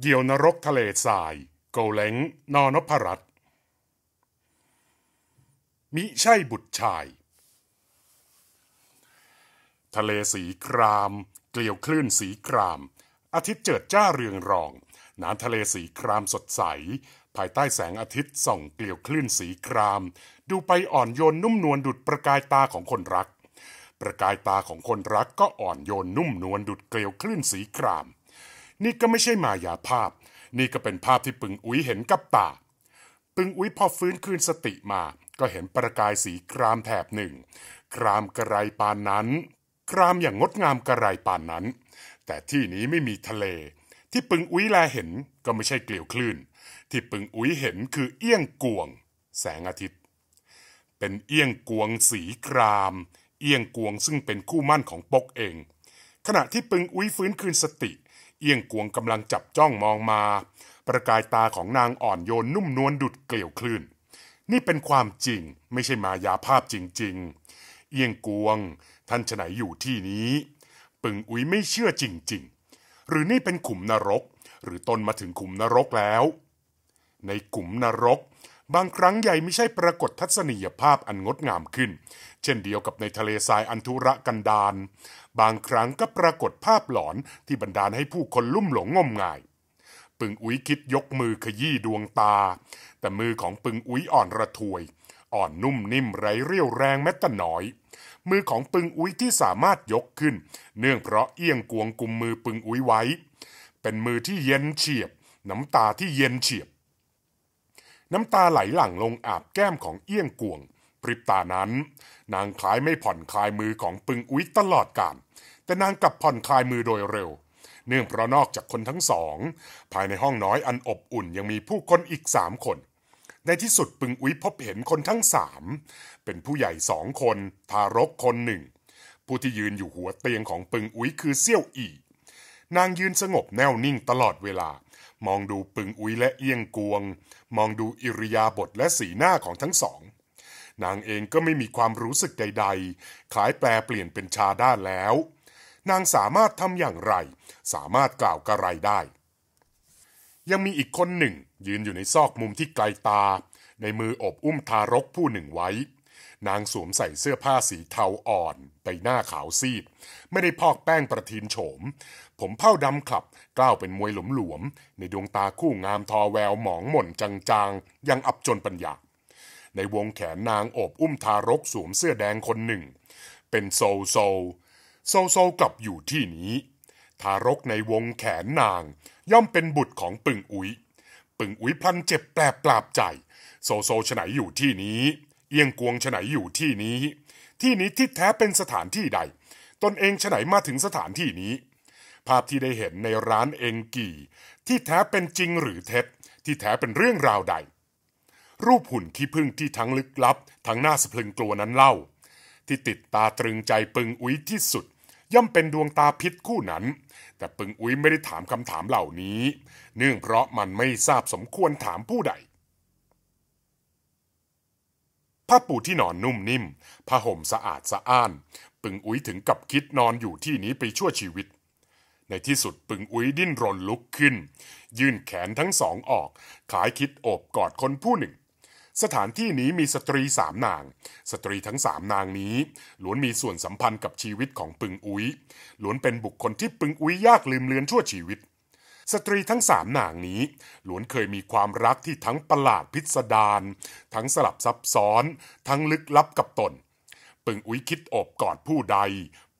เกี่ยวนรกทะเลทราย โกเล้งนอนพรัตมิใช่บุตรชาย ทะเลสีครามเกลียวคลื่นสีคราม อาทิตย์เจิดจ้าเรืองรองน้ำทะเลสีครามสดใส ภายใต้แสงอาทิตย์ส่องเกลียวคลื่นสีคราม ดูไปอ่อนโยนนุ่มนวลดุดประกายตาของคนรัก ประกายตาของคนรักก็อ่อนโยนนุ่มนวลดุดเกลียวคลื่นสีครามนี่ก็ไม่ใช่มายาภาพ นี่ก็เป็นภาพที่ปึงอุ้ยเห็นกับตา ปึงอุ้ยพอฟื้นคืนสติมา ก็เห็นประกายสีครามแถบหนึ่ง ครามกระไรปานนั้น ครามอย่างงดงามกระไรปานนั้น แต่ที่นี้ไม่มีทะเล ที่ปึงอุ้ยแลเห็น ก็ไม่ใช่เกลียวคลื่น ที่ปึงอุ้ยเห็นคือเอี้ยงกวง แสงอาทิตย์ เป็นเอี้ยงกวงสีคราม เอี้ยงกวงซึ่งเป็นคู่มั่นของปกเอง ขณะที่ปึงอุ้ยฟื้นคืนสติเอียงกวงกำลังจับจ้องมองมา ประกายตาของนางอ่อนโยนนุ่มนวลดุดเกลียวคลื่น นี่เป็นความจริงไม่ใช่มายาภาพจริงๆ เอียงกวงท่านฉไหนอยู่ที่นี้ ปึงอุ้ยไม่เชื่อจริงๆ หรือนี่เป็นขุมนรก หรือตนมาถึงขุมนรกแล้ว ในขุมนรกบางครั้งใหญ่ไม่ใช่ปรากฏทัศนียภาพอันงดงามขึ้น เช่นเดียวกับในทะเลทรายอันธุระกันดารบางครั้งก็ปรากฏภาพหลอนที่บันดาลให้ผู้คนลุ่มหลงงมงาย ปึงอุ้ยคิดยกมือขยี้ดวงตา แต่มือของปึงอุ้ยอ่อนระทวย อ่อนนุ่มนิ่มไร้เรี่ยวแรงแม้แต่น้อย มือของปึงอุ้ยที่สามารถยกขึ้น เนื่องเพราะเอียงกวงกุมมือปึงอุ้ยไว้ เป็นมือที่เย็นเฉียบ น้ำตาที่เย็นเฉียบ น้ำตาไหลหลั่งลงอาบแก้มของเอียงกวง ปริบตานั้น นางคล้ายไม่ผ่อนคลายมือของปึงอุ้ยตลอดกาลแต่นางกลับผ่อนคลายมือโดยเร็ว เนื่องเพราะนอกจากคนทั้งสอง ภายในห้องน้อยอันอบอุ่นยังมีผู้คนอีกสามคน ในที่สุดปึงอุ้ยพบเห็นคนทั้งสามเป็นผู้ใหญ่สองคน ทารกคนหนึ่ง ผู้ที่ยืนอยู่หัวเตียงของปึงอุ้ยคือเซี่ยวอีนางยืนสงบแน่วนิ่งตลอดเวลามองดูปึงอุ้ยและเอียงกวง มองดูอิริยาบถและสีหน้าของทั้งสองนางเองก็ไม่มีความรู้สึกใดๆคล้ายแปลเปลี่ยนเป็นชาด้านแล้วนางสามารถทำอย่างไร สามารถกล่าวกระไรได้ ยังมีอีกคนหนึ่งยืนอยู่ในซอกมุมที่ไกลตา ในมืออบอุ้มทารกผู้หนึ่งไว้ นางสวมใส่เสื้อผ้าสีเทาอ่อนใบหน้าขาวซีดไม่ได้พอกแป้งประทีนโฉม ผมเผ้าดำขับ กล้าวเป็นมวยหลวมๆในดวงตาคู่งามทอแวว หมองหม่นจางๆ ยังอับจนปัญญาในวงแขนนางอบอุ้มทารกสวมเสื้อแดงคนหนึ่ง เป็นโซโซเศร้าๆกลับอยู่ที่นี้ ทารกในวงแขนนาง ย่อมเป็นบุตรของปึงอุ๋ย ปึงอุ๋ยพลันเจ็บแปลบปราบใจ โซโซฉไหนอยู่ที่นี้ เอียงกวงฉไหนอยู่ที่นี้ ที่นี้ที่แท้เป็นสถานที่ใด ตนเองฉไหนมาถึงสถานที่นี้ ภาพที่ได้เห็นในร้านเองกี่ที่แท้เป็นจริงหรือเท็จ ที่แท้เป็นเรื่องราวใด รูปหุ่นที่พึ่งที่ทั้งลึกลับ ทั้งน่าสะพรึงกลัวนั้นเล่า ที่ติดตาตรึงใจปึงอุ๋ยที่สุดย่อมเป็นดวงตาพิษคู่นั้น แต่ปึงอุ้ยไม่ได้ถามคำถามเหล่านี้ เนื่องเพราะมันไม่ทราบสมควรถามผู้ใด ผ้าปูที่นอนนุ่มนิ่ม ผ้าห่มสะอาดสะอ้าน ปึงอุ้ยถึงกับคิดนอนอยู่ที่นี้ไปชั่วชีวิต ในที่สุดปึงอุ้ยดิ้นรนลุกขึ้น ยื่นแขนทั้งสองออก ขายคิดโอบกอดคนผู้หนึ่งสถานที่นี้มีสตรีสามนาง สตรีทั้งสามนางนี้ล้วนมีส่วนสัมพันธ์กับชีวิตของปึงอุ้ยล้วนเป็นบุคคลที่ปึงอุ้ยยากลืมเลือนชั่วชีวิต สตรีทั้งสามนางนี้ล้วนเคยมีความรักที่ทั้งประหลาดพิสดาร ทั้งสลับซับซ้อน ทั้งลึกลับกับตน ปึงอุ้ยคิดอบกอดผู้ใด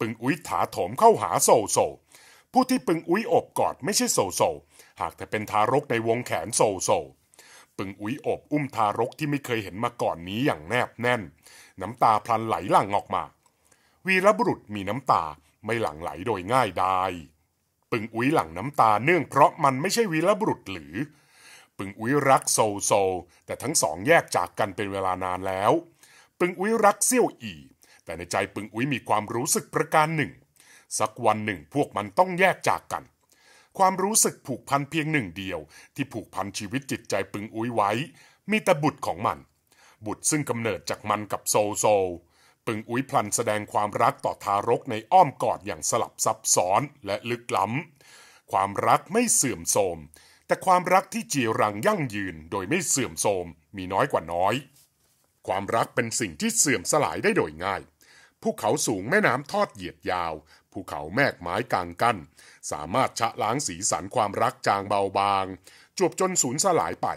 ปึงอุ้ยถาโถมเข้าหาโซโซผู้ที่ปึงอุ้ยอบกอดไม่ใช่โซโซ หากแต่เป็นทารกในวงแขนโซโซปึงอุ้ยอบอุ้มทารกที่ไม่เคยเห็นมาก่อนนี้อย่างแนบแน่น น้ำตาพลันไหลหลั่งออกมาวีรบุรุษมีน้ำตาไม่หลั่งไหลโดยง่ายด้ปึงอุ้ยหลั่งน้ำตาเนื่องเพราะมันไม่ใช่วีรบุรุษหรือ ปึงอุ้ยรักโซโซ แต่ทั้งสองแยกจากกันเป็นเวลานานแล้ว ปึงอุ้ยรักเซี่ยวอี แต่ในใจปึงอุ้ยมีความรู้สึกประการหนึ่ง สักวันหนึ่งพวกมันต้องแยกจากกันความรู้สึกผูกพันเพียงหนึ่งเดียว ที่ผูกพันชีวิตจิตใจปึงอุ้ยไว้ มีแต่บุตรของมัน บุตรซึ่งกำเนิดจากมันกับโซโซ ปึงอุ้ยพลันแสดงความรักต่อทารกในอ้อมกอดอย่างสลับซับซ้อนและลึกล้ำความรักไม่เสื่อมโทรมแต่ความรักที่จีรังยั่งยืนโดยไม่เสื่อมโทรมมีน้อยกว่าน้อย ความรักเป็นสิ่งที่เสื่อมสลายได้โดยง่ายภูเขาสูงแม่น้ำทอดเหยียดยาวภูเขาแมกไม้กลางกั้นสามารถชะล้างสีสันความรักจางเบาบางจวบจนสูญสลายไป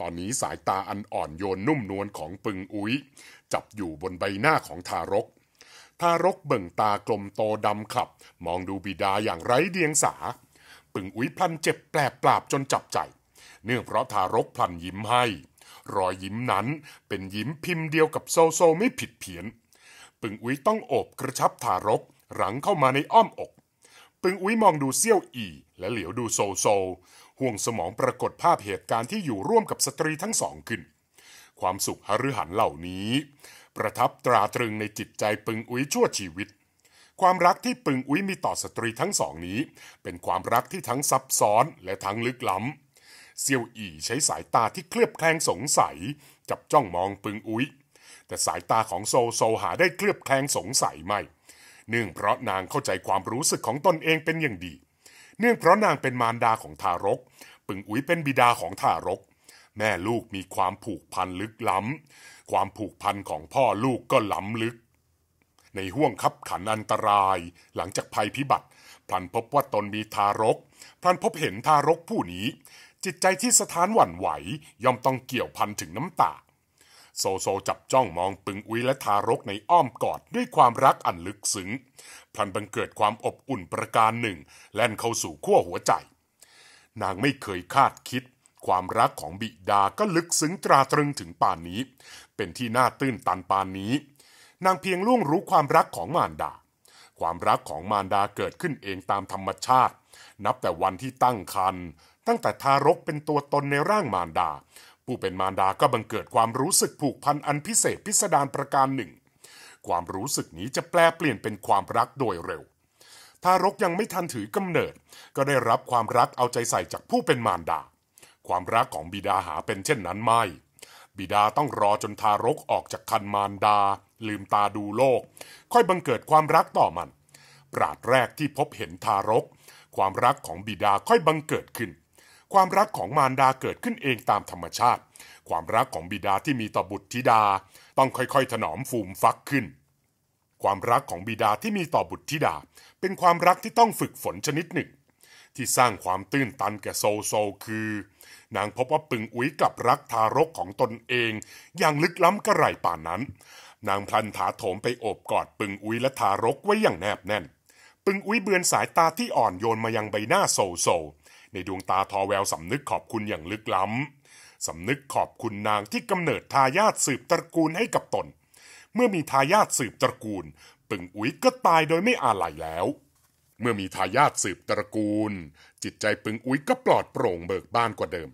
ตอนนี้สายตาอันอ่อนโยนนุ่มนวลของปึงอุ้ยจับอยู่บนใบหน้าของทารก ทารกเบิ่งตากลมโตดำขับมองดูบิดาอย่างไร้เดียงสา ปึงอุ้ยพลันเจ็บแปลบปราบจนจับใจ เนื่องเพราะทารกพลันยิ้มให้ รอยยิ้มนั้นเป็นยิ้มพิมพ์เดียวกับโซโซไม่ผิดเพี้ยน ปึงอุ้ยต้องโอบกระชับทารกหลังเข้ามาในอ้อมอกปึงอุ้ยมองดูเซี่ยวอีและเหลียวดูโซโซห่วงสมองปรากฏภาพเหตุการณ์ที่อยู่ร่วมกับสตรีทั้งสองขึ้น ความสุขหฤหันเหล่านี้ ประทับตราตรึงในจิตใจปึงอุ้ยชั่วชีวิต ความรักที่ปึงอุ้ยมีต่อสตรีทั้งสองนี้ เป็นความรักที่ทั้งซับซ้อน และทั้งลึกล้ำเซียวอีใช้สายตาที่เคลือบแคลงสงสัย จับจ้องมองปึงอุ้ยแต่สายตาของโซโซหาได้เคลือบแคลงสงสัยไม่เนื่องเพราะนางเข้าใจความรู้สึกของตนเองเป็นอย่างดี เนื่องเพราะนางเป็นมารดาของทารก ปึงอุ๋ยเป็นบิดาของทารก แม่ลูกมีความผูกพันลึกล้ำความผูกพันของพ่อลูกก็ล้ำลึก ในห้วงคับขันอันตราย หลังจากภัยพิบัติพลันพบว่าตนมีทารกพลันพบเห็นทารกผู้นี้ จิตใจที่สถานหวั่นไหว ย่อมต้องเกี่ยวพันถึงน้ำตาโซโซจับจ้องมองปึงอุ้ยและทารกในอ้อมกอดด้วยความรักอันลึกซึ้งพลันบังเกิดความอบอุ่นประการหนึ่งแล่นเข้าสู่ขั้วหัวใจนางไม่เคยคาดคิดความรักของบิดาก็ลึกซึ้งตราตรึงถึงป่านนี้เป็นที่น่าตื้นตันป่านนี้นางเพียงล่วงรู้ความรักของมารดาความรักของมารดาเกิดขึ้นเองตามธรรมชาตินับแต่วันที่ตั้งครรภ์ตั้งแต่ทารกเป็นตัวตนในร่างมารดาผู้เป็นมารดาก็บังเกิดความรู้สึกผูกพันอันพิเศษพิสดารประการหนึ่ง ความรู้สึกนี้จะแปลเปลี่ยนเป็นความรักโดยเร็ว ทารกยังไม่ทันถือกำเนิด ก็ได้รับความรักเอาใจใส่จากผู้เป็นมารดา ความรักของบิดาหาเป็นเช่นนั้นไม่ บิดาต้องรอจนทารกออกจากคันมารดา ลืมตาดูโลก ค่อยบังเกิดความรักต่อมันปราดแรกที่พบเห็นทารก ความรักของบิดาค่อยบังเกิดขึ้นความรักของมารดาเกิดขึ้นเองตามธรรมชาติ ความรักของบิดาที่มีต่อบุตรธิดา ต้องค่อยๆถนอมฟูมฟักขึ้น ความรักของบิดาที่มีต่อบุตรธิดา เป็นความรักที่ต้องฝึกฝนชนิดหนึ่งที่สร้างความตื้นตันแก่โซโซคือ นางพบว่าปึงอุ้ยกับรักทารกของตนเองอย่างลึกล้ำกระไรป่านนั้น นางพลันถาโถมไปโอบกอดปึงอุ้ยและทารกไว้อย่างแนบแน่น ปึงอุ้ยเบือนสายตาที่อ่อนโยนมายังใบหน้าโซโซในดวงตาทอแววสำนึกขอบคุณอย่างลึกล้ำสำนึกขอบคุณนางที่กำเนิดทายาทสืบตระกูลให้กับตน เมื่อมีทายาทสืบตระกูล ปึงอุ๋ยก็ตายโดยไม่อาลัยแล้ว เมื่อมีทายาทสืบตระกูล จิตใจปึงอุ๋ยก็ปลอดโปร่งเบิกบานกว่าเดิม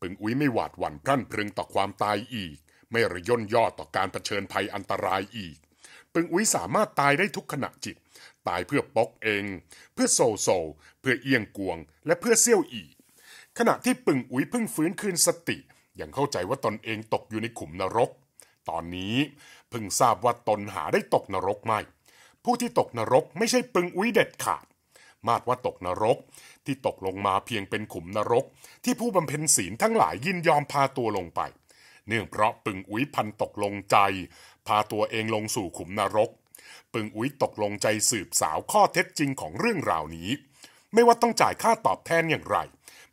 ปึงอุ๋ยไม่หวาดหวั่นพรั่นพรึงต่อความตายอีก ไม่ระย่นย่อต่อการเผชิญภัยอันตรายอีก ปึงอุ๋ยสามารถตายได้ทุกขณะจิตตายเพื่อป๊อกเอง เพื่อโซโซ เพื่อเอียงกวง และเพื่อเซี่ยวอีขณะที่ปึงอุ๋ยพึ่งฟื้นคืนสติ ยังเข้าใจว่าตนเองตกอยู่ในขุมนรก ตอนนี้พึ่งทราบว่าตนหาได้ตกนรกไม่ผู้ที่ตกนรกไม่ใช่ปึงอุ๋ยเด็ดขาดมากว่าตกนรกที่ตกลงมาเพียงเป็นขุมนรก ที่ผู้บำเพ็ญศีลทั้งหลายยินยอมพาตัวลงไป เนื่องเพราะปึงอุ๋ยพันตกลงใจ พาตัวเองลงสู่ขุมนรกปึงอุ้ยตกลงใจสืบสาวข้อเท็จจริงของเรื่องราวนี้ ไม่ว่าต้องจ่ายค่าตอบแทนอย่างไร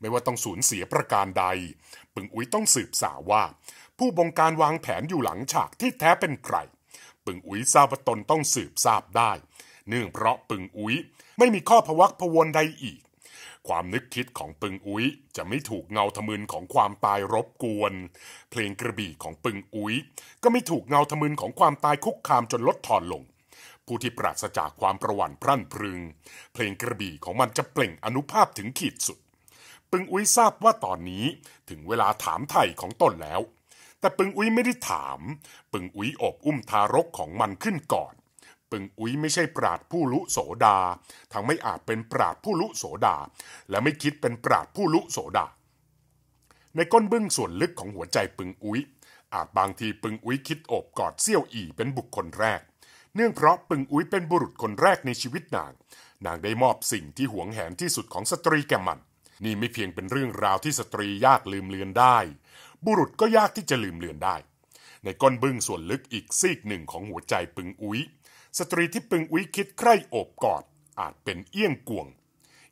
ไม่ว่าต้องสูญเสียประการใด ปึงอุ้ยต้องสืบสาวว่า ผู้บงการวางแผนอยู่หลังฉากที่แท้เป็นใคร ปึงอุ้ยทราบตนต้องสืบทราบได้ เนื่องเพราะปึงอุ้ยไม่มีข้อพวักพวนใดอีก ความนึกคิดของปึงอุ้ยจะไม่ถูกเงาทะมึนของความตายรบกวน เพลงกระบี่ของปึงอุ้ยก็ไม่ถูกเงาทะมึนของความตายคุกคามจนลดทอนลงผู้ที่ปราศจากความประวัติพรั่นพรึง เพลงกระบี่ของมันจะเปล่งอนุภาพถึงขีดสุด ปึงอุ้ยทราบว่าตอนนี้ถึงเวลาถามไถ่ของตนแล้ว แต่ปึงอุ้ยไม่ได้ถาม ปึงอุ้ยอบอุ้มทารกของมันขึ้นก่อน ปึงอุ้ยไม่ใช่ปราดผู้ลุโสดา ทั้งไม่อาจเป็นปราดผู้ลุโสดา และไม่คิดเป็นปราดผู้ลุโสดาในก้นบึ้งส่วนลึกของหัวใจปึงอุ้ยอาจบางทีปึงอุ้ยคิดอบกอดเซี่ยวอีเป็นบุคคลแรกเนื่องเพราะปึงอุ้ยเป็นบุรุษคนแรกในชีวิตนาง นางได้มอบสิ่งที่หวงแหนที่สุดของสตรีแก่มัน นี่ไม่เพียงเป็นเรื่องราวที่สตรียากลืมเลือนได้ บุรุษก็ยากที่จะลืมเลือนได้ ในก้นบึ้งส่วนลึกอีกซีกหนึ่งของหัวใจปึงอุ้ยสตรีที่ปึงอุ้ยคิดใคร่โอบกอด อาจเป็นเอี้ยงกวง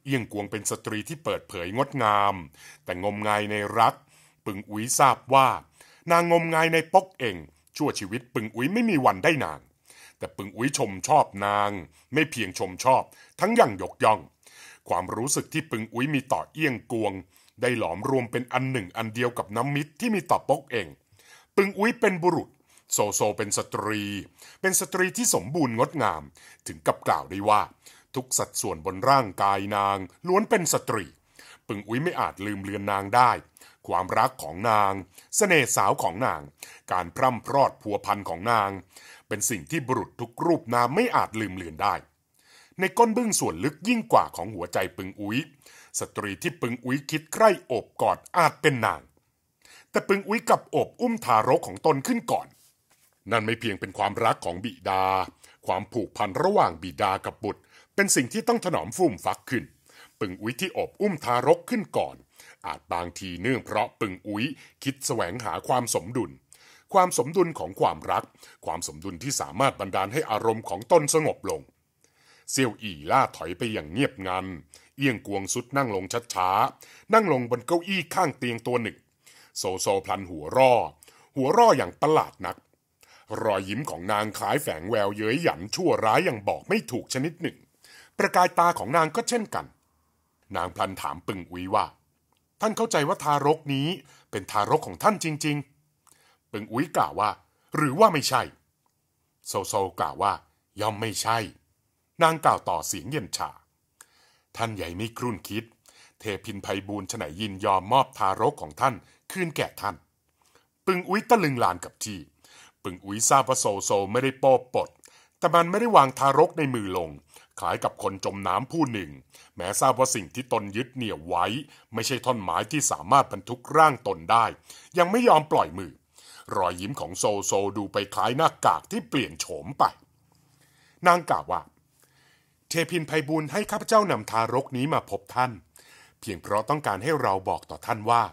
เอี้ยงกวงเป็นสตรีที่เปิดเผยงดงาม แต่งมงายในรัก ปึงอุ้ยทราบว่า นางงมงายในปกเอง ชั่วชีวิตปึงอุ้ยไม่มีวันได้นางแต่ปึงอุ้ยชมชอบนาง ไม่เพียงชมชอบ ทั้งยังยกย่อง ความรู้สึกที่ปึงอุ้ยมีต่อเอี้ยงกวง ได้หลอมรวมเป็นอันหนึ่งอันเดียวกับน้ำมิตรที่มีต่อปกเอง ปึงอุ้ยเป็นบุรุษ โซโซเป็นสตรี เป็นสตรีที่สมบูรณ์งดงาม ถึงกับกล่าวได้ว่า ทุกสัดส่วนบนร่างกายนาง ล้วนเป็นสตรี ปึงอุ้ยไม่อาจลืมเลือนนางได้ความรักของนางสเสน่ห์สาวของนาง การพร่ำพรอดพัวพันของนาง เป็นสิ่งที่บุรุษทุกรูปนามไม่อาจลืมเลือนได้ ในก้นบึ้งส่วนลึกยิ่งกว่าของหัวใจปึงอุ้ยสตรีที่ปึงอุ้ยคิดใกล้อบกอดอาจเป็นนาง แต่ปึงอุ้ยกับอบอุ้มทารกของตนขึ้นก่อน นั่นไม่เพียงเป็นความรักของบิดา ความผูกพันระหว่างบิดากับบุตร เป็นสิ่งที่ต้องถนอมฟุ่มฟักขึ้น ปึงอุ้ยที่อบอุ้มทารกขึ้นก่อนอาจบางทีเนื่องเพราะปึงอุ้ยคิดแสวงหาความสมดุล ความสมดุลของความรัก ความสมดุลที่สามารถบันดาลให้อารมณ์ของตนสงบลง เซียวอีล่าถอยไปอย่างเงียบงันเอียงกวงสุดนั่งลงช้าๆนั่งลงบนเก้าอี้ข้างเตียงตัวหนึ่ง โซโซพลันหัวร่อ หัวร่ออย่างประหลาดนัก รอยยิ้มของนางคล้ายแฝงแววเย้ยหยันชั่วร้ายอย่างบอกไม่ถูกชนิดหนึ่ง ประกายตาของนางก็เช่นกัน นางพลันถามปึงอุยว่าท่านเข้าใจว่าทารกนี้เป็นทารกของท่านจริงๆเปิงอุ้ยกล่าวว่า หรือว่าไม่ใช่ โซโซกล่าวว่า ย่อมไม่ใช่ นางกล่าวต่อเสียงเย็นชาท่านใหญ่ไม่ครุ่นคิด เทพินไพบูลฉนัยยินยอมมอบทารกของท่านคืนแก่ท่าน ปึงอุ้ยตะลึงลานกับที่ ปึงอุ้ยทราบว่าโซโซไม่ได้โปบปด แต่มันไม่ได้วางทารกในมือลง ขายกับคนจมน้ำผู้หนึ่งแม้ทราบว่าสิ่งที่ตนยึดเหนี่ยวไว้ ไม่ใช่ท่อนไม้ที่สามารถบรรทุกร่างตนได้ ยังไม่ยอมปล่อยมือรอยยิ้มของโซโซดูไปคล้ายหน้ากากที่เปลี่ยนโฉมไป นางกล่าวว่า เทพินไพบุญให้ข้าพเจ้านำทารกนี้มาพบท่าน เพียงเพราะต้องการให้เราบอกต่อท่านว่า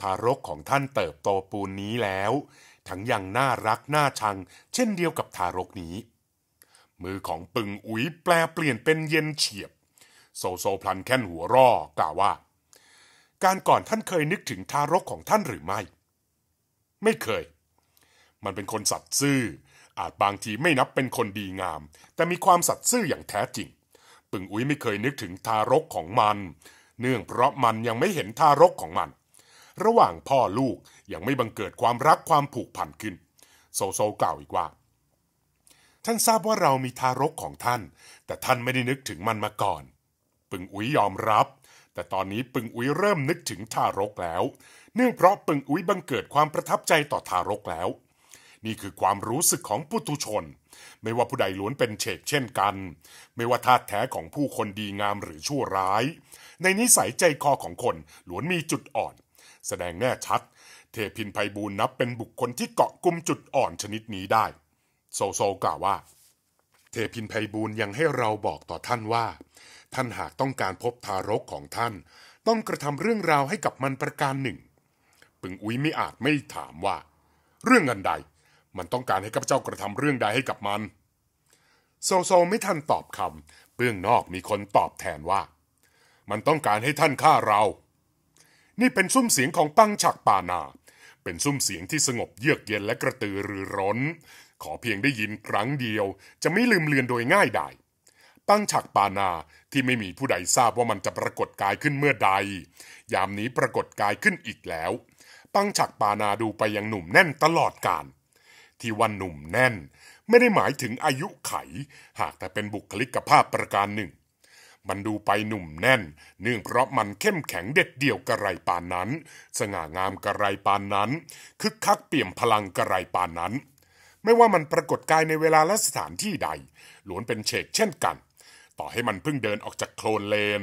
ทารกของท่านเติบโตปูนนี้แล้ว ทั้งยังน่ารักน่าชัง เช่นเดียวกับทารกนี้ มือของปึงอุ๋ยแปลเปลี่ยนเป็นเย็นเฉียบโซโซพลันแค้นหัวร่อกล่าวว่า การก่อนท่านเคยนึกถึงทารกของท่านหรือไม่ ไม่เคย มันเป็นคนสัตย์ซื่อ อาจบางทีไม่นับเป็นคนดีงาม แต่มีความสัตย์ซื่ออย่างแท้จริง ปึงอุ้ยไม่เคยนึกถึงทารกของมัน เนื่องเพราะมันยังไม่เห็นทารกของมัน ระหว่างพ่อลูกยังไม่บังเกิดความรักความผูกพันขึ้นโซโซกล่าวอีกว่า ท่านทราบว่าเรามีทารกของท่าน แต่ท่านไม่ได้นึกถึงมันมาก่อนปึงอุ้ยยอมรับ แต่ตอนนี้ปึงอุ้ยเริ่มนึกถึงทารกแล้ว เนื่องเพราะปึงอุ้ยบังเกิดความประทับใจต่อทารกแล้ว นี่คือความรู้สึกของปุถุชน ไม่ว่าผู้ใดล้วนเป็นเฉกเช่นกัน ไม่ว่าธาตุแท้ของผู้คนดีงามหรือชั่วร้าย ในนิสัยใจคอของคนล้วนมีจุดอ่อน แสดงแน่ชัด เทพินไพบูลนับเป็นบุคคลที่เกาะกลุ่มจุดอ่อนชนิดนี้ได้ โซโซกล่าวว่า เทพินไพบูลยังให้เราบอกต่อท่านว่าท่านหากต้องการพบทารกของท่านต้องกระทำเรื่องราวให้กับมันประการหนึ่ง ปึงอุ้ยไม่อาจไม่ถามว่า เรื่องอันใดมันต้องการให้ข้าพเจ้ากระทำเรื่องใดให้กับมัน โซโซไม่ทันตอบคำเบื้องนอกมีคนตอบแทนว่า มันต้องการให้ท่านฆ่าเรา นี่เป็นซุ้มเสียงของปังฉักปานา เป็นซุ้มเสียงที่สงบเยือกเย็นและกระตือรือร้น ขอเพียงได้ยินครั้งเดียว จะไม่ลืมเลือนโดยง่ายดตั้งฉากปานาที่ไม่มีผู้ใดทราบว่ามันจะปรากฏกายขึ้นเมื่อใด ยามนี้ปรากฏกายขึ้นอีกแล้วตั้งฉากปานาดูไปยังหนุ่มแน่นตลอดกาลที่ว่าหนุ่มแน่นไม่ได้หมายถึงอายุไข หากแต่เป็นบุคลิกภาพประการหนึ่ง มันดูไปหนุ่มแน่นเนื่องเพราะมันเข้มแข็งเด็ดเดี่ยวกระไรปานนั้น สง่างามกระไรปานนั้นคึกคักเปี่ยมพลังกระไรปานนั้น ไม่ว่ามันปรากฏกายในเวลาและสถานที่ใด ล้วนเป็นเชกเช่นกันต่อให้มันเพิ่งเดินออกจากโคลนเลน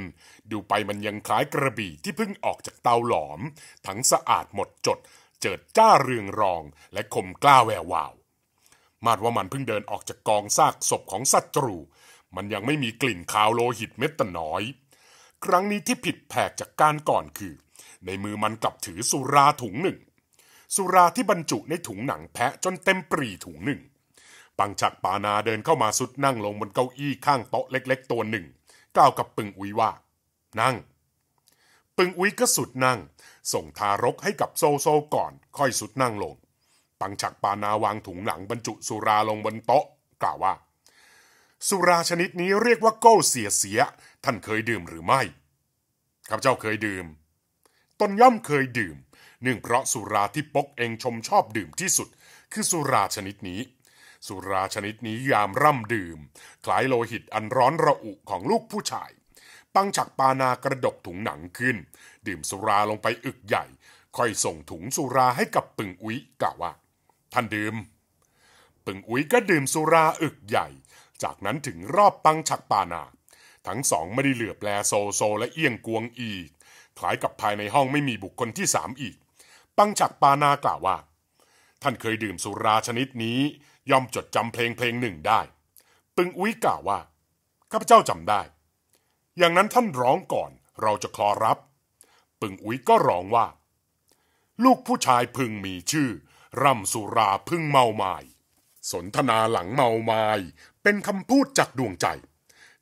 ดูไปมันยังคล้ายกระบี่ที่เพิ่งออกจากเตาหลอมทั้งสะอาดหมดจดเจิดจ้าเรืองรองและคมกล้าแวววาว มาดว่ามันเพิ่งเดินออกจากกองซากศพของศัตรู มันยังไม่มีกลิ่นคาวโลหิตเม็ดตน้อย ครั้งนี้ที่ผิดแผกจากการก่อนคือ ในมือมันกลับถือสุราถุงหนึ่ง สุราที่บรรจุในถุงหนังแพะจนเต็มปรีถุงหนึ่งปังฉักปานาเดินเข้ามาสุดนั่ง ลงบนเก้าอี้ข้างโต๊ะเล็ก ๆ ตัวหนึ่งกล่าวกับปึงอุ้ยว่า นั่ง ปึงอุ้ยก็สุดนั่ง ส่งทารกให้กับโซโซก่อน ค่อยสุดนั่งลงปังฉักปานาวางถุงหลัง บรรจุสุราลงบนโต๊ะ กล่าวว่า สุราชนิดนี้เรียกว่าโก้เสียเสีย ท่านเคยดื่มหรือไม่ครับเจ้าเคยดื่มตนย่อมเคยดื่มเนื่องเพราะสุราที่ปกเองชมชอบดื่มที่สุด คือสุราชนิดนี้สุราชนิดนี้ยามร่ำดื่ม คล้ายโลหิตอันร้อนระอุของลูกผู้ชาย ปังฉักปานากระดกถุงหนังขึ้น ดื่มสุราลงไปอึกใหญ่ ค่อยส่งถุงสุราให้กับปึงอุ้ยกล่าวว่า ท่านดื่ม ปึงอุ้ยก็ดื่มสุราอึกใหญ่ จากนั้นถึงรอบปังฉักปานา ทั้งสองไม่ได้เหลือบแลโซโซและเอียงกวงอีกคล้ายกับภายในห้องไม่มีบุคคลที่สามอีก ปังฉักปานากล่าวว่า ท่านเคยดื่มสุราชนิดนี้ย่อมจดจำเพลงเพลงหนึ่งได้ ปึงอุ้ยกล่าวว่า ข้าพเจ้าจำได้ อย่างนั้นท่านร้องก่อนเราจะคลอรับ ปึงอุ้ยก็ร้องว่า ลูกผู้ชายพึงมีชื่อ ร่ำสุราพึงเมาไมา้สนทนาหลังเมาไมา้เป็นคำพูดจากดวงใจ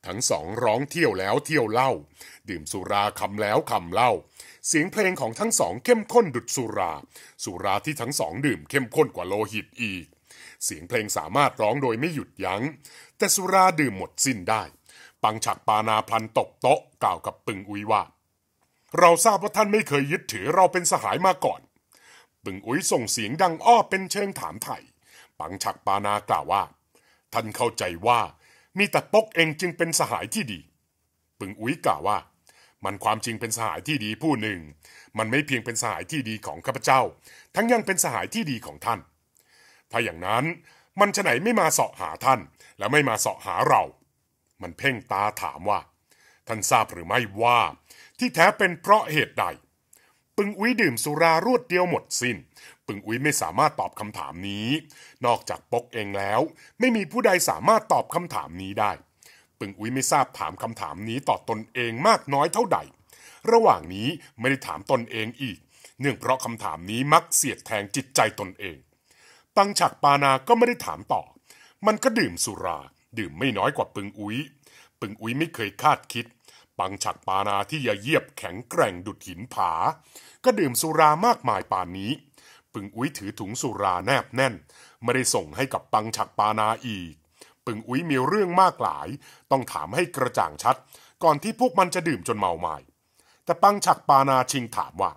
ทั้งสองร้องเที่ยวแล้วเที่ยวเล่า ดื่มสุราคำแล้วคำเล่า เสียงเพลงของทั้งสองเข้มข้นดุดสุรา สุราที่ทั้งสองดื่มเข้มข้นกว่าโลหิตอีกเสียงเพลงสามารถร้องโดยไม่หยุดยัง้ง แต่สุราดื่มหมดสิ้นได้ ปังฉักปานาพลันตกโต๊ะกล่าวกับปึงอุยว่า เราทราบว่าท่านไม่เคยยึดถือเราเป็นสหายมาก่อน ปึงอุยส่งเสียงดังอ้อเป็นเชิงถามไถ่ปังฉักปานากล่าวว่า ท่านเข้าใจว่า มีแต่ปกเองจึงเป็นสหายที่ดี ปึงอุยกล่าวว่า มันความจริงเป็นสหายที่ดีผู้หนึ่ง มันไม่เพียงเป็นสหายที่ดีของข้าพเจ้า ทั้งยังเป็นสหายที่ดีของท่านถ้าอย่างนั้นมันฉไหนไม่มาเสาะหาท่านและไม่มาเสาะหาเรา มันเพ่งตาถามว่าท่านทราบหรือไม่ว่า ที่แท้เป็นเพราะเหตุใด ปึงอุ้ยดื่มสุรารวดเดียวหมดสิน้น ปึงอุ้ยไม่สามารถตอบคำถามนี้ นอกจากปกเองแล้ว ไม่มีผู้ใดสามารถตอบคำถามนี้ได้ ปึงอุ้ยไม่ทราบถามคำถามนี้ต่อตนเองมากน้อยเท่าใด ระหว่างนี้ไม่ได้ถามตนเองอีกเนื่องเพราะคำถามนี้มักเสียดแทงจิตใจตนเองตังฉักปานา ก็ไม่ได้ถามต่อ มันก็ดื่มสุราดื่มไม่น้อยกว่าปึงอุ้ยปึงอุ้ยไม่เคยคาดคิด ปังฉักปานาที่ยาเยียบแข็งแกร่งดุดหินผา ก็ดื่มสุรามากมายป่านนี้ ปึงอุ้ยถือถุงสุราแนบแน่น ไม่ได้ส่งให้กับปังฉักปานาอีก ปึงอุ้ยมีเรื่องมากหลาย ต้องถามให้กระจ่างชัด ก่อนที่พวกมันจะดื่มจนเมาไมา้แต่ปังฉักปานาชิงถามว่า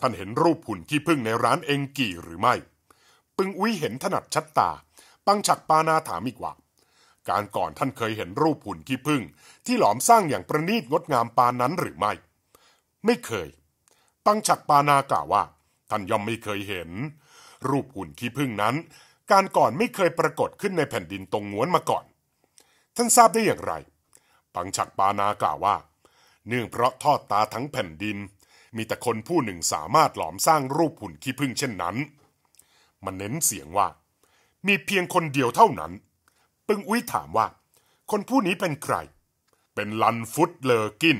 ท่านเห็นรูปหุ่นที่พึ่งในร้านเองกี่หรือไม่ปึงอุ้ยเห็นถนัดชัดตา ปังฉักปานาถามอีกว่า การก่อนท่านเคยเห็นรูปหุ่นขี้พึ่ง ที่หลอมสร้างอย่างประณีตงดงามปานนั้นหรือไม่ ไม่เคย ปังฉักปานากล่าวว่าท่านย่อมไม่เคยเห็น รูปหุ่นขี้พึ่งนั้น การก่อนไม่เคยปรากฏขึ้นในแผ่นดินตรงง้วนมาก่อน ท่านทราบได้อย่างไร ปังฉักปานากล่าวว่าเนื่องเพราะทอดตาทั้งแผ่นดิน มีแต่คนผู้หนึ่งสามารถหลอมสร้างรูปหุ่นขี้พึ่งเช่นนั้นมันเน้นเสียงว่า มีเพียงคนเดียวเท่านั้น ปึงอุ้ยถามว่า คนผู้นี้เป็นใคร เป็นลันฟุตเลอกิน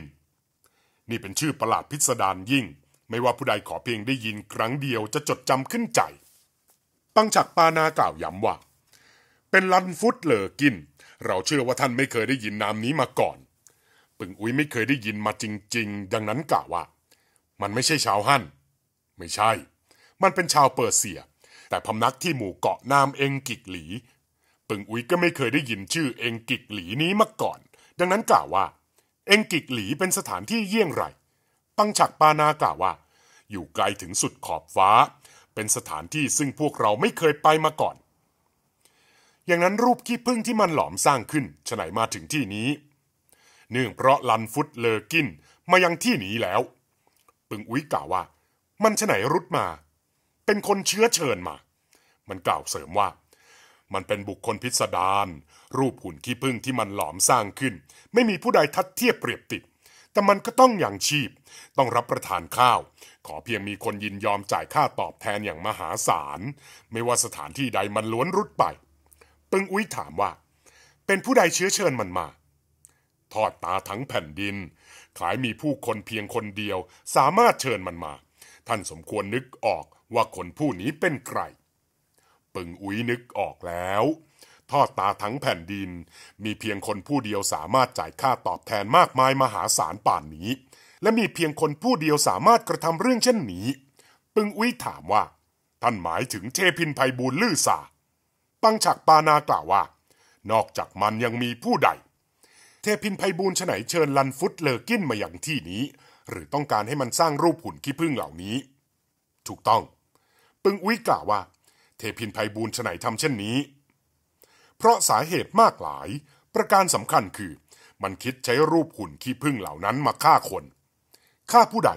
นี่เป็นชื่อประหลาดพิสดารยิ่ง ไม่ว่าผู้ใดขอเพียงได้ยินครั้งเดียวจะจดจำขึ้นใจปังฉักปานากล่าวย้ำว่า เป็นลันฟุตเลอกิน เราเชื่อว่าท่านไม่เคยได้ยินนามนี้มาก่อน ปึงอุ้ยไม่เคยได้ยินมาจริงๆ ดังนั้นกล่าวว่า มันไม่ใช่ชาวฮั่นไม่ใช่ มันเป็นชาวเปอร์เซียแต่พำนักที่หมู่เกาะนามเองกิกหลี ปึงอุ้ยก็ไม่เคยได้ยินชื่อเองกิกหลีนี้มาก่อน ดังนั้นกล่าวว่า เองกิกหลีเป็นสถานที่เยี่ยงไรปังฉักปานากล่าวว่า อยู่ไกลถึงสุดขอบฟ้า เป็นสถานที่ซึ่งพวกเราไม่เคยไปมาก่อน อย่างนั้นรูปขี้พึ่งที่มันหลอมสร้างขึ้นฉไหนมาถึงที่นี้เนื่องเพราะลันฟุตเลอกินมายังที่นี้แล้ว ปึงอุ้ยกล่าวว่า มันฉไหนรุดมาเป็นคนเชื้อเชิญมา มันกล่าวเสริมว่า มันเป็นบุคคลพิสดาร รูปหุ่นขี้พึ่งที่มันหลอมสร้างขึ้น ไม่มีผู้ใดทัดเทียบเปรียบติด แต่มันก็ต้องอย่างชีพ ต้องรับประทานข้าว ขอเพียงมีคนยินยอมจ่ายค่าตอบแทนอย่างมหาศาล ไม่ว่าสถานที่ใดมันล้วนรุดไป ปึงอุ้ยถามว่า เป็นผู้ใดเชื้อเชิญมันมา ทอดตาทั้งแผ่นดิน ขายมีผู้คนเพียงคนเดียว สามารถเชิญมันมาท่านสมควรนึกออกว่าคนผู้นี้เป็นใคร ปึงอุ้ยนึกออกแล้ว ทอดตาทั้งแผ่นดินมีเพียงคนผู้เดียวสามารถจ่ายค่าตอบแทนมากมายมหาศาลป่านนี้ และมีเพียงคนผู้เดียวสามารถกระทำเรื่องเช่นนี้ ปึงอุ้ยถามว่าท่านหมายถึงเทพินไยบูลลื่อสาปังฉักปานากล่าวว่า นอกจากมันยังมีผู้ใด เทพินไยบูลฉไหนเชิญลันฟุตเลอกินมาอย่างที่นี้หรือต้องการให้มันสร้างรูปหุ่นขี้ผึ้งเหล่านี้ ถูกต้อง ปึงอุ้ยกล่าวว่า เทพินไพบูลฉไหนทำเช่นนี้ เพราะสาเหตุมากหลาย ประการสำคัญคือ มันคิดใช้รูปหุ่นขี้ผึ้งเหล่านั้นมาฆ่าคน ฆ่าผู้ใด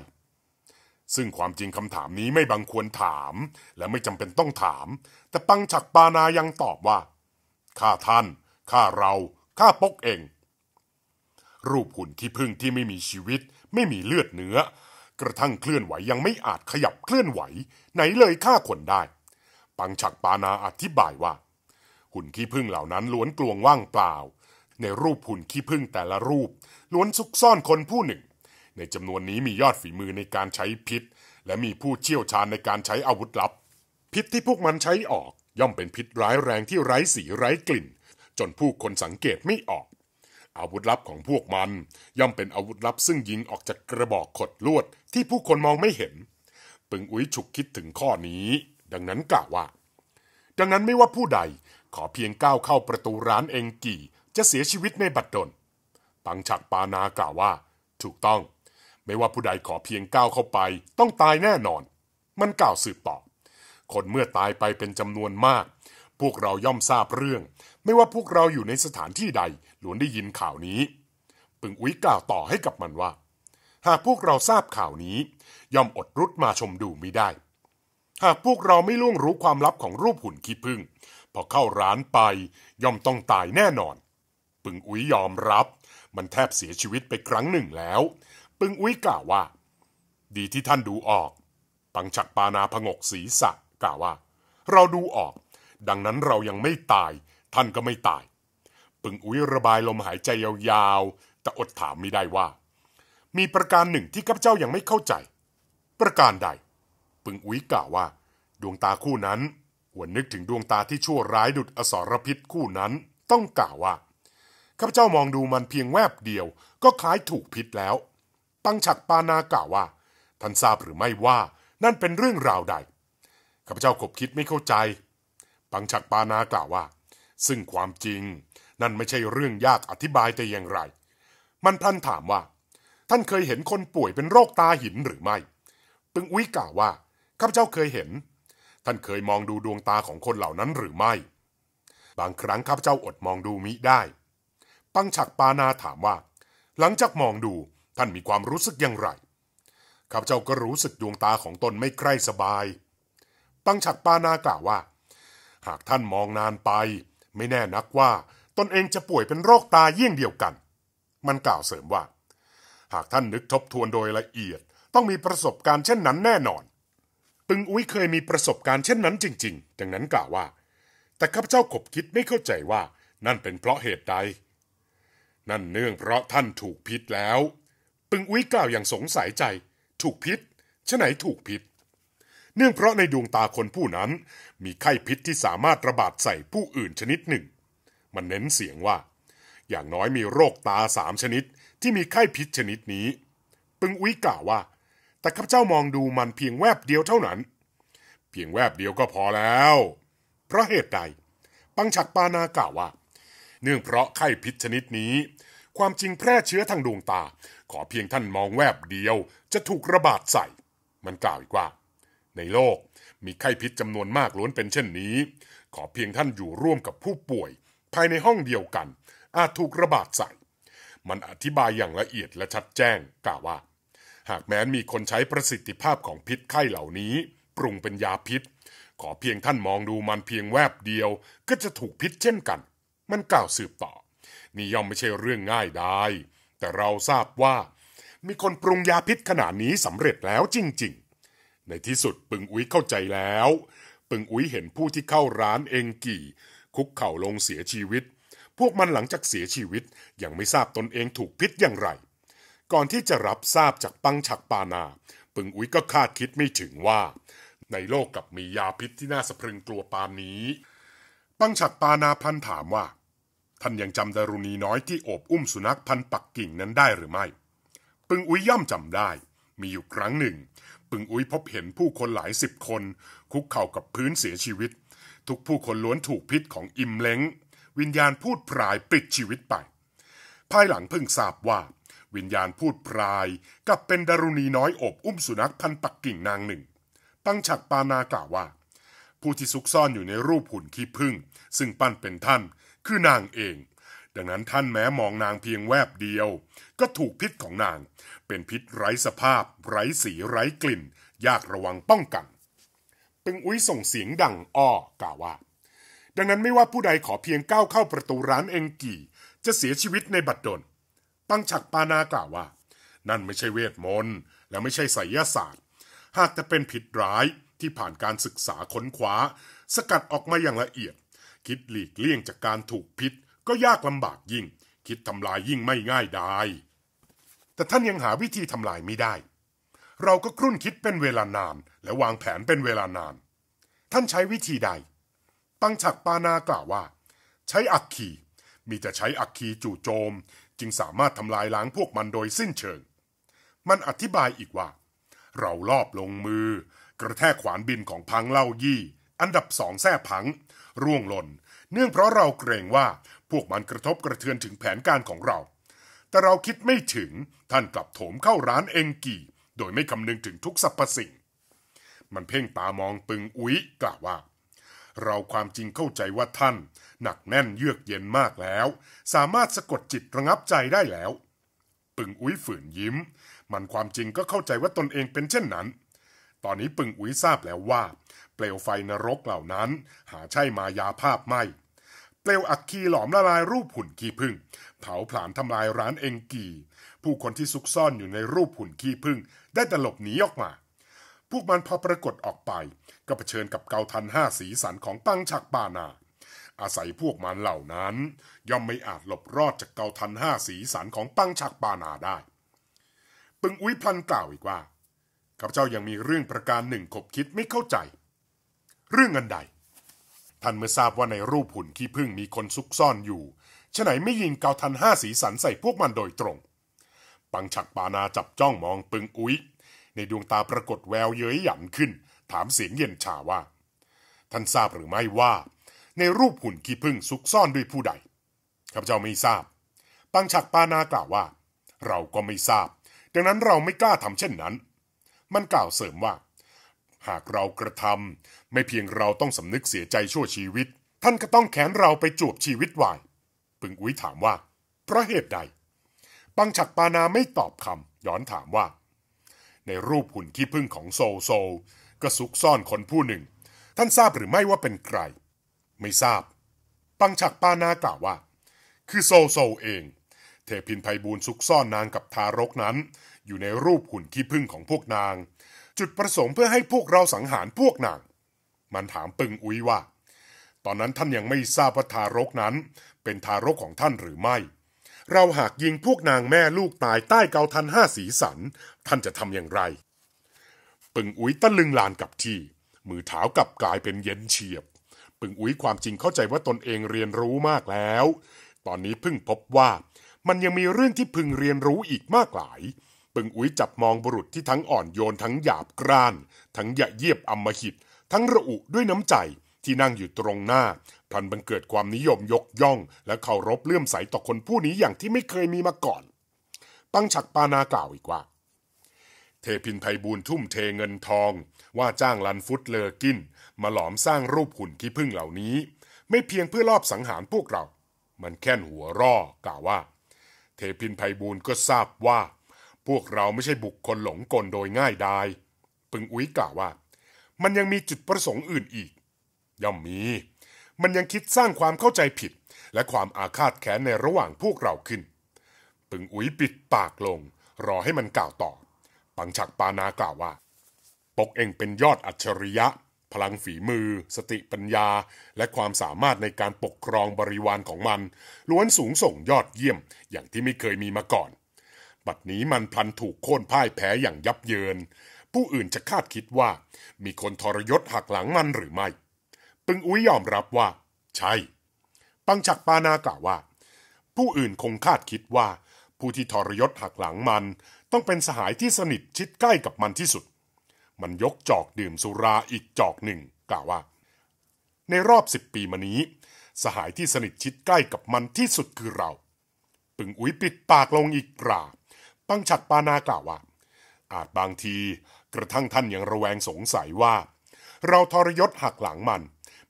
ซึ่งความจริงคำถามนี้ไม่บังควรถาม และไม่จำเป็นต้องถาม แต่ปังฉักปานายังตอบว่าข้าท่านข้าเราข้าปกเอง รูปหุ่นขี้พึ่งที่ไม่มีชีวิตไม่มีเลือดเนื้อ กระทั่งเคลื่อนไหวยังไม่อาจขยับเคลื่อนไหว ไหนเลยฆ่าคนได้ ปังฉักปานาอธิบายว่า หุ่นขี้พึ่งเหล่านั้นล้วนกลวงว่างเปล่า ในรูปหุ่นขี้พึ่งแต่ละรูป ล้วนซุกซ่อนคนผู้หนึ่ง ในจำนวนนี้มียอดฝีมือในการใช้พิษ และมีผู้เชี่ยวชาญในการใช้อาวุธลับ พิษที่พวกมันใช้ออก ย่อมเป็นพิษร้ายแรงที่ไร้สีไร้กลิ่น จนผู้คนสังเกตไม่ออกอาวุธลับของพวกมัน ย่อมเป็นอาวุธลับซึ่งยิงออกจากกระบอกขดลวด ที่ผู้คนมองไม่เห็น ปึงอุ้ยฉุกคิดถึงข้อนี้ ดังนั้นกล่าวว่าดังนั้นไม่ว่าผู้ใดขอเพียงก้าวเข้าประตูร้านเองกี่จะเสียชีวิตในบัดดลปังฉักปานา กล่าวว่า ถูกต้อง ไม่ว่าผู้ใดขอเพียงก้าวเข้าไป ต้องตายแน่นอน มันกล่าวสืบต่อคนเมื่อตายไปเป็นจำนวนมากพวกเราย่อมทราบเรื่อง ไม่ว่าพวกเราอยู่ในสถานที่ใดล้วนได้ยินข่าวนี้ ปึงอุ้ยกล่าวต่อให้กับมันว่า หากพวกเราทราบข่าวนี้ ย่อมอดรุดมาชมดูไม่ได้ หากพวกเราไม่ล่วงรู้ความลับของรูปหุ่นขี้พึ่ง พอเข้าร้านไปย่อมต้องตายแน่นอน ปึงอุ้ยยอมรับ มันแทบเสียชีวิตไปครั้งหนึ่งแล้ว ปึงอุ้ยกล่าวว่า ดีที่ท่านดูออก ปังฉักปานาผงกศีรษะ กล่าวว่า เราดูออกดังนั้นเรายังไม่ตาย ท่านก็ไม่ตาย ปึงอุ้ยระบายลมหายใจยาวๆแต่อดถามไม่ได้ว่า มีประการหนึ่งที่ข้าพเจ้ายังไม่เข้าใจ ประการใด ปึงอุ้ยกล่าวว่า ดวงตาคู่นั้น หวนนึกถึงดวงตาที่ชั่วร้ายดุดอสรพิษคู่นั้น ต้องกล่าวว่าข้าพเจ้ามองดูมันเพียงแวบเดียว ก็คล้ายถูกพิษแล้วตังฉักปานากล่าวว่าท่านทราบหรือไม่ว่า นั่นเป็นเรื่องราวใดข้าพเจ้าคบคิดไม่เข้าใจปังฉักปานากล่าวว่า ซึ่งความจริง นั่นไม่ใช่เรื่องยากอธิบายแต่อย่างไร มันพลันถามว่า ท่านเคยเห็นคนป่วยเป็นโรคตาหินหรือไม่ปึงอุ้ยกล่าวว่าข้าพเจ้าเคยเห็น ท่านเคยมองดูดวงตาของคนเหล่านั้นหรือไม่ บางครั้งข้าพเจ้าอดมองดูมิได้ ปังฉักปานาถามว่า หลังจากมองดูท่านมีความรู้สึกอย่างไรข้าพเจ้าก็รู้สึกดวงตาของตนไม่ใกล้สบาย ปังฉักปานากล่าวว่าหากท่านมองนานไป ไม่แน่นักว่า ตนเองจะป่วยเป็นโรคตาเยี่ยงเดียวกัน มันกล่าวเสริมว่า หากท่านนึกทบทวนโดยละเอียดต้องมีประสบการณ์เช่นนั้นแน่นอนตึงอุ้ยเคยมีประสบการณ์เช่นนั้นจริง ๆ ดังนั้นกล่าวว่า แต่ข้าพเจ้าขบคิดไม่เข้าใจว่านั่นเป็นเพราะเหตุใด นั่นเนื่องเพราะท่านถูกพิษแล้วตึงอุ้ยกล่าวอย่างสงสัยใจ ถูกพิษฉะไหนถูกพิษเนื่องเพราะในดวงตาคนผู้นั้น มีไข้พิษที่สามารถระบาดใส่ผู้อื่นชนิดหนึ่ง มันเน้นเสียงว่า อย่างน้อยมีโรคตาสามชนิดที่มีไข้พิษชนิดนี้ ปึงอุ้ยกล่าวว่า แต่ข้าพเจ้ามองดูมันเพียงแวบเดียวเท่านั้น เพียงแวบเดียวก็พอแล้ว เพราะเหตุใดปังฉัดปานากล่าวว่า เนื่องเพราะไข้พิษชนิดนี้ ความจริงแพร่เชื้อทางดวงตา ขอเพียงท่านมองแวบเดียวจะถูกระบาดใส่ มันกล่าวอีกว่าในโลกมีไข้พิษจำนวนมากล้วนเป็นเช่นนี้ ขอเพียงท่านอยู่ร่วมกับผู้ป่วย ภายในห้องเดียวกัน อาจถูกระบาดใส่ มันอธิบายอย่างละเอียดและชัดแจ้งกล่าวว่า หากแม้นมีคนใช้ประสิทธิภาพของพิษไข้เหล่านี้ ปรุงเป็นยาพิษ ขอเพียงท่านมองดูมันเพียงแวบเดียว ก็จะถูกพิษเช่นกัน มันกล่าวสืบต่อนี่ย่อมไม่ใช่เรื่องง่ายได้แต่เราทราบว่า มีคนปรุงยาพิษขนาดนี้สำเร็จแล้วจริงในที่สุดปึงอุ้ยเข้าใจแล้ว ปึงอุ้ยเห็นผู้ที่เข้าร้านเองกี่ คุกเข่าลงเสียชีวิต พวกมันหลังจากเสียชีวิตยังไม่ทราบตนเองถูกพิษอย่างไร ก่อนที่จะรับทราบจากปังฉักปานาปึงอุ้ยก็คาดคิดไม่ถึงว่า ในโลกกับมียาพิษที่น่าสะพรึงกลัวปานนี้ ปังฉักปานาพันถามว่า ท่านยังจำดารุณีน้อยที่โอบอุ้มสุนัขพันปักกิ่งนั้นได้หรือไม่ ปึงอุ้ยย่อมจำได้ มีอยู่ครั้งหนึ่งปึงอุ้ยพบเห็นผู้คนหลายสิบคน คุกเข่ากับพื้นเสียชีวิต ทุกผู้คนล้วนถูกพิษของอิมเล้ง วิญญาณพูดพรายปิดชีวิตไป ภายหลังเพิ่งทราบว่า วิญญาณพูดพรายกับเป็นดารุณีน้อยอบอุ้มสุนัขพันปักกิ่งนางหนึ่ง ปังฉักปานากล่าวว่า ผู้ที่ซุกซ่อนอยู่ในรูปหุ่นขี้ผึ้งซึ่งปั้นเป็นท่านคือนางเองดังนั้นท่านแม้มองนางเพียงแวบเดียวก็ถูกพิษของนาง เป็นพิษไร้สภาพ ไร้สีไร้กลิ่น ยากระวังป้องกันปึงอุ้ยส่งเสียงดังอ้อ กล่าวว่า ดังนั้นไม่ว่าผู้ใดขอเพียงก้าวเข้าประตูร้านเองกี่ จะเสียชีวิตในบัดดลปังฉักปานากล่าวว่า นั่นไม่ใช่เวทมนต์และไม่ใช่ไสยศาสตร์ หากจะเป็นผิดร้ายที่ผ่านการศึกษาค้นคว้าสกัดออกมาอย่างละเอียดคิดหลีกเลี่ยงจากการถูกพิษก็ยากลำบากยิ่งคิดทำลายยิ่งไม่ง่ายด้แต่ท่านยังหาวิธีทำลายไม่ได้ เราก็ครุ่นคิดเป็นเวลานาน และวางแผนเป็นเวลานาน ท่านใช้วิธีใด ปังฉักปานากล่าวว่า ใช้อักขี มีแต่ใช้อักขีจู่โจม จึงสามารถทำลายล้างพวกมันโดยสิ้นเชิง มันอธิบายอีกว่า เราลอบลงมือกระแทกขวานบินของพังเล่ายี่อันดับสองแท่พัง ร่วงหล่นเนื่องเพราะเราเกรงว่าพวกมันกระทบกระเทือนถึงแผนการของเรา แต่เราคิดไม่ถึงท่านกลับโถมเข้าร้านเองกี่ โดยไม่คำนึงถึงทุกสรรพสิ่ง มันเพ่งตามองปึงอุ๊ยกล่าวว่า เราความจริงเข้าใจว่าท่านหนักแน่นเยือกเย็นมากแล้ว สามารถสะกดจิตระงับใจได้แล้ว ปึงอุ๊ยฝืนยิ้ม มันความจริงก็เข้าใจว่าตนเองเป็นเช่นนั้น ตอนนี้ปึงอุ๊ยทราบแล้วว่า เปลวไฟนรกเหล่านั้นหาใช่มายาภาพไม่เปลวอักคีหลอมละลายรูปหุ่นขี้ผึ้งเผาผลาญทำลายร้านเองกี ผู้คนที่ซุกซ่อนอยู่ในรูปหุ่นขี้ผึ้งได้แต่หลบหนีออกมา พวกมันพอปรากฏออกไป ก็เผชิญกับเกาทันห้าสีสันของปังฉักปานา อาศัยพวกมันเหล่านั้น ย่อมไม่อาจหลบรอดจากเกาทันห้าสีสันของปังฉักปานาได้ ปึงอุ้ยพลันกล่าวอีกว่า ข้าพเจ้ายังมีเรื่องประการหนึ่งขบคิดไม่เข้าใจ เรื่องอันใดท่านเมื่อทราบว่าในรูปหุ่นขี้ผึ้งมีคนซุกซ่อนอยู่ ฉะไหนไม่ยิงเกาทันห้าสีสันใส่พวกมันโดยตรง ปังฉักปานาจับจ้องมองปึงอุ้ยในดวงตาปรากฏแววเย้ยหยันขึ้น ถามเสียงเย็นชาว่า ท่านทราบหรือไม่ว่า ในรูปหุ่นขี้ผึ้งซุกซ่อนด้วยผู้ใด ข้าพเจ้าไม่ทราบ ปังฉักปานากล่าวว่า เราก็ไม่ทราบ ดังนั้นเราไม่กล้าทำเช่นนั้น มันกล่าวเสริมว่าหากเรากระทำไม่เพียงเราต้องสำนึกเสียใจชั่วชีวิต ท่านก็ต้องแขนเราไปจวบชีวิตวาย ปึงอุ้ยถามว่า เพราะเหตุใด ปังฉักปานาไม่ตอบคำย้อนถามว่า ในรูปหุ่นขี้พึ่งของโซโซก็ซุกซ่อนคนผู้หนึ่ง ท่านทราบหรือไม่ว่าเป็นใครไม่ทราบ ปังฉักปานากล่าวว่า คือโซโซเองเทพินไพบูลซุกซ่อนนางกับทารกนั้น อยู่ในรูปหุ่นขี้พึ่งของพวกนางจุดประสงค์เพื่อให้พวกเราสังหารพวกนาง มันถามปึงอุ้ยว่า ตอนนั้นท่านยังไม่ทราบว่าทารกนั้น เป็นทารกของท่านหรือไม่ เราหากยิงพวกนางแม่ลูกตายใต้เกาทันห้าสีสันท่านจะทำอย่างไร ปึงอุ้ยตะลึงลานกับที่มือเท้ากับกลายเป็นเย็นเฉียบ ปึงอุ้ยความจริงเข้าใจว่าตนเองเรียนรู้มากแล้ว ตอนนี้เพิ่งพบว่ามันยังมีเรื่องที่พึงเรียนรู้อีกมากหลายปึงอุ้ยจับมองบุรุษที่ทั้งอ่อนโยนทั้งหยาบกร้าน ทั้งหยะเยียบอำมหิต ทั้งระอุด้วยน้ำใจที่นั่งอยู่ตรงหน้า พันบังเกิดความนิยมยกย่อง และเคารพเลื่อมใสต่อคนผู้นี้อย่างที่ไม่เคยมีมาก่อน ปังฉักปานากล่าวอีกว่า เทพินไพบูลทุ่มเทเงินทอง ว่าจ้างลันฟุตเลอกิน มาหลอมสร้างรูปหุ่นขี้พึ่งเหล่านี้ ไม่เพียงเพื่อลอบสังหารพวกเรา มันแค่นหัวร่อกล่าวว่า เทพินไพบูลก็ทราบว่าพวกเราไม่ใช่บุคคลหลงกลโดยง่ายดายปึงอุ้ยกล่าวว่า มันยังมีจุดประสงค์อื่นอีก ย่อมมี มันยังคิดสร้างความเข้าใจผิด และความอาฆาตแค้นในระหว่างพวกเราขึ้น ปึงอุ้ยปิดปากลง รอให้มันกล่าวต่อ ปังฉักปานากล่าวว่า ปกเองเป็นยอดอัจฉริยะพลังฝีมือ สติปัญญา และความสามารถในการปกครองบริวารของมัน ล้วนสูงส่งยอดเยี่ยมอย่างที่ไม่เคยมีมาก่อนบัดนี้มันพลันถูกโค่นพ่ายแพ้อย่างยับเยิน ผู้อื่นจะคาดคิดว่ามีคนทรยศหักหลังมันหรือไม่ ปึงอุ้ยยอมรับว่า ใช่ ปังฉักปานากล่าวว่า ผู้อื่นคงคาดคิดว่า ผู้ที่ทรยศหักหลังมัน ต้องเป็นสหายที่สนิทชิดใกล้กับมันที่สุด มันยกจอกดื่มสุราอีกจอกหนึ่ง กล่าวว่า ในรอบสิบปีมานี้ สหายที่สนิทชิดใกล้กับมันที่สุดคือเรา ปึงอุ้ยปิดปากลงอีกกราบตั้งฉัดปานากล่าวว่า อาจบางทีกระทั่งท่านยังระแวงสงสัยว่า เราทรยศหักหลังมัน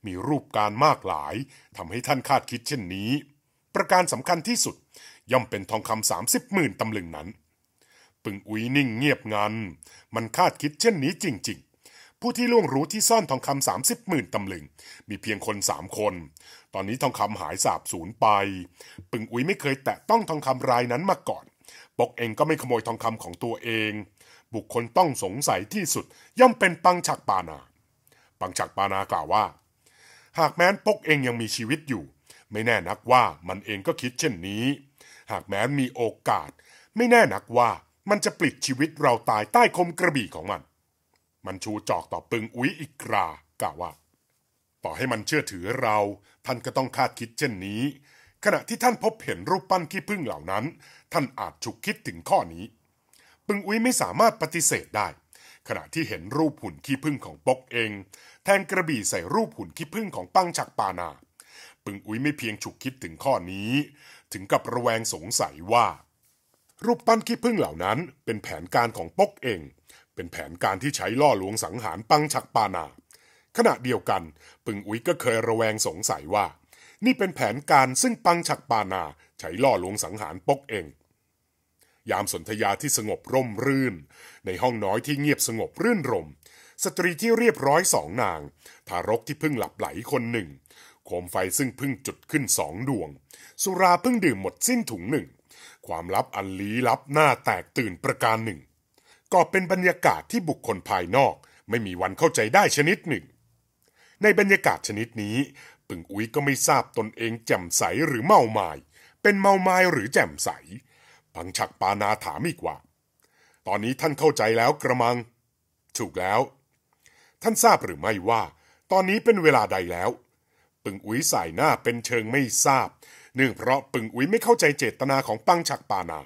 มีรูปการมากหลายทำให้ท่านคาดคิดเช่นนี้ ประการสำคัญที่สุดย่อมเป็นทองคำสามสิบหมื่นตำลึงนั้นปึงอุยนิ่งเงียบงันมันคาดคิดเช่นนี้จริงๆ ผู้ที่ล่วงรู้ที่ซ่อนทองคำสามสิบหมื่นตำลึงมีเพียงคนสามคน ตอนนี้ทองคำหายสาบสูญไป ปึงอุยไม่เคยแตะต้องทองคำรายนั้นมาก่อนกเองก็ไม่ขโมยทองคำของตัวเอง บุคคลต้องสงสัยที่สุดย่อมเป็นปังฉักปานาปังฉักปานากล่าวว่า หากแม้นปกเองยังมีชีวิตอยู่ ไม่แน่นักว่ามันเองก็คิดเช่นนี้ หากแม้นมีโอกาส ไม่แน่นักว่ามันจะปลิดชีวิตเราตายใต้คมกระบี่ของมัน มันชูจอกต่อปึงอุ้ยอีกรากล่าวว่า ต่อให้มันเชื่อถือเราท่านก็ต้องคาดคิดเช่นนี้ขณะที่ท่านพบเห็นรูปปั้นขี้ผึ้งเหล่านั้น ท่านอาจฉุกคิดถึงข้อนี้ ปึงอุ้ยไม่สามารถปฏิเสธได้ ขณะที่เห็นรูปหุ่นขี้ผึ้งของปกเอง แทนกระบี่ใส่รูปหุ่นขี้ผึ้งของปังฉักปานา ปึงอุ้ยไม่เพียงฉุกคิดถึงข้อนี้ ถึงกับระแวงสงสัยว่า รูปปั้นขี้ผึ้งเหล่านั้นเป็นแผนการของปกเอง เป็นแผนการที่ใช้ล่อลวงสังหารปังฉักปานา ขณะเดียวกัน ปึงอุ้ยก็เคยระแวงสงสัยว่านี่เป็นแผนการซึ่งปังฉักปานา ใช้ล่อลวงสังหารปกเอง ยามสนธยาที่สงบร่มรื่น ในห้องน้อยที่เงียบสงบรื่นรม สตรีที่เรียบร้อยสองนาง ทารกที่เพิ่งหลับไหลคนหนึ่งโคมไฟซึ่งเพิ่งจุดขึ้นสองดวง สุราเพิ่งดื่มหมดสิ้นถุงหนึ่ง ความลับอันลี้ลับหน้าแตกตื่นประการหนึ่ง ก็เป็นบรรยากาศที่บุคคลภายนอก ไม่มีวันเข้าใจได้ชนิดหนึ่ง ในบรรยากาศชนิดนี้ึงอุ้ยก็ไม่ทราบตนเองแจ่มใสหรือเมาไม้เป็นเมาไม้หรือแจ่มใสพังฉักปานาถามอีกว่า ตอนนี้ท่านเข้าใจแล้วกระมัง ถูกแล้ว ท่านทราบหรือไม่ว่า ตอนนี้เป็นเวลาใดแล้ว ปึงอุ้ยใส่หน้าเป็นเชิงไม่ทราบเนื่องเพราะปึงอุ้ยไม่เข้าใจเจตนาของปังฉักปานา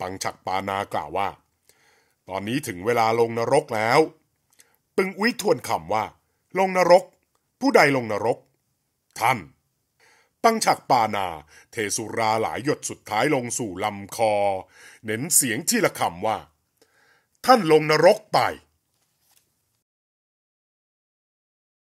ปังฉักปานากล่าวว่า ตอนนี้ถึงเวลาลงนรกแล้ว ปึงอุ้ยทวนคำว่า ลงนรก ผู้ใดลงนรกท่านตั้งฉักปานา เทสุราหลายหยดสุดท้ายลงสู่ลำคอ เน้นเสียงที่ละคำว่า ท่านลงนรกไป